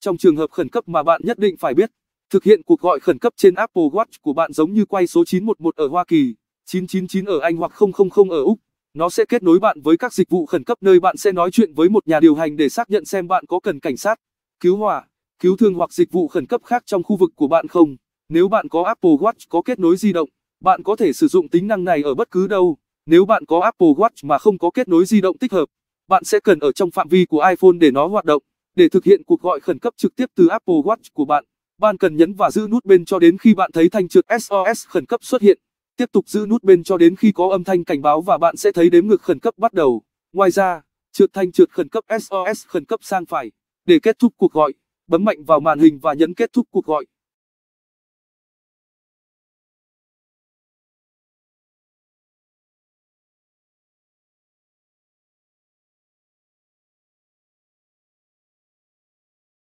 Trong trường hợp khẩn cấp mà bạn nhất định phải biết, thực hiện cuộc gọi khẩn cấp trên Apple Watch của bạn giống như quay số 911 ở Hoa Kỳ, 999 ở Anh hoặc 000 ở Úc. Nó sẽ kết nối bạn với các dịch vụ khẩn cấp nơi bạn sẽ nói chuyện với một nhà điều hành để xác nhận xem bạn có cần cảnh sát, cứu hỏa, cứu thương hoặc dịch vụ khẩn cấp khác trong khu vực của bạn không. Nếu bạn có Apple Watch có kết nối di động, bạn có thể sử dụng tính năng này ở bất cứ đâu. Nếu bạn có Apple Watch mà không có kết nối di động tích hợp, bạn sẽ cần ở trong phạm vi của iPhone để nó hoạt động. Để thực hiện cuộc gọi khẩn cấp trực tiếp từ Apple Watch của bạn, bạn cần nhấn và giữ nút bên cho đến khi bạn thấy thanh trượt SOS khẩn cấp xuất hiện. Tiếp tục giữ nút bên cho đến khi có âm thanh cảnh báo và bạn sẽ thấy đếm ngược khẩn cấp bắt đầu. Ngoài ra, trượt thanh trượt khẩn cấp SOS khẩn cấp sang phải. Để kết thúc cuộc gọi, bấm mạnh vào màn hình và nhấn kết thúc cuộc gọi.